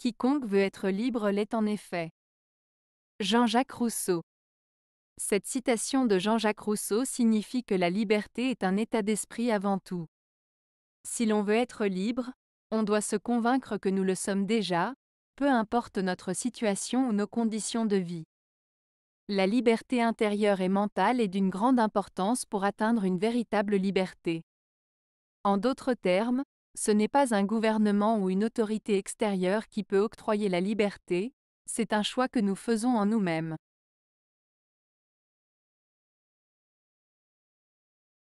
Quiconque veut être libre l'est en effet. Jean-Jacques Rousseau. Cette citation de Jean-Jacques Rousseau signifie que la liberté est un état d'esprit avant tout. Si l'on veut être libre, on doit se convaincre que nous le sommes déjà, peu importe notre situation ou nos conditions de vie. La liberté intérieure et mentale est d'une grande importance pour atteindre une véritable liberté. En d'autres termes, ce n'est pas un gouvernement ou une autorité extérieure qui peut octroyer la liberté, c'est un choix que nous faisons en nous-mêmes.